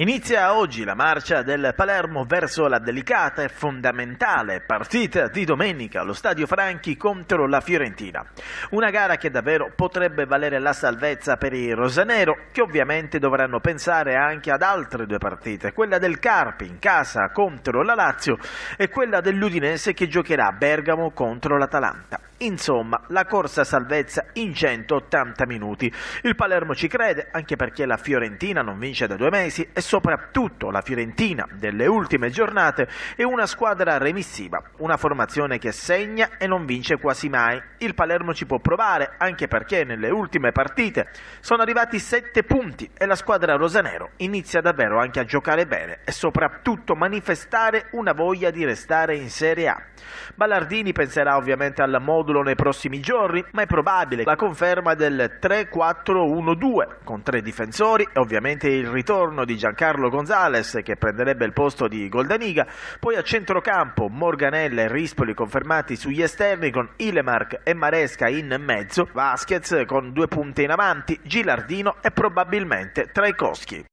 Inizia oggi la marcia del Palermo verso la delicata e fondamentale partita di domenica allo Stadio Franchi contro la Fiorentina. Una gara che davvero potrebbe valere la salvezza per i rosanero, che ovviamente dovranno pensare anche ad altre due partite, quella del Carpi in casa contro la Lazio e quella dell'Udinese che giocherà a Bergamo contro l'Atalanta. Insomma, la corsa salvezza in 180 minuti. Il Palermo ci crede anche perché la Fiorentina non vince da due mesi e soprattutto la Fiorentina delle ultime giornate è una squadra remissiva, una formazione che segna e non vince quasi mai. Il Palermo ci può provare anche perché nelle ultime partite sono arrivati 7 punti e la squadra rosanero inizia davvero anche a giocare bene e soprattutto manifestare una voglia di restare in Serie A. Ballardini penserà ovviamente al modo modulo nei prossimi giorni, ma è probabile la conferma del 3-4-1-2 con tre difensori e ovviamente il ritorno di Giancarlo Gonzalez che prenderebbe il posto di Goldaniga, poi a centrocampo Morganella e Rispoli confermati sugli esterni con Ilemark e Maresca in mezzo, Vasquez con due punte in avanti, Gilardino e probabilmente Traikowski.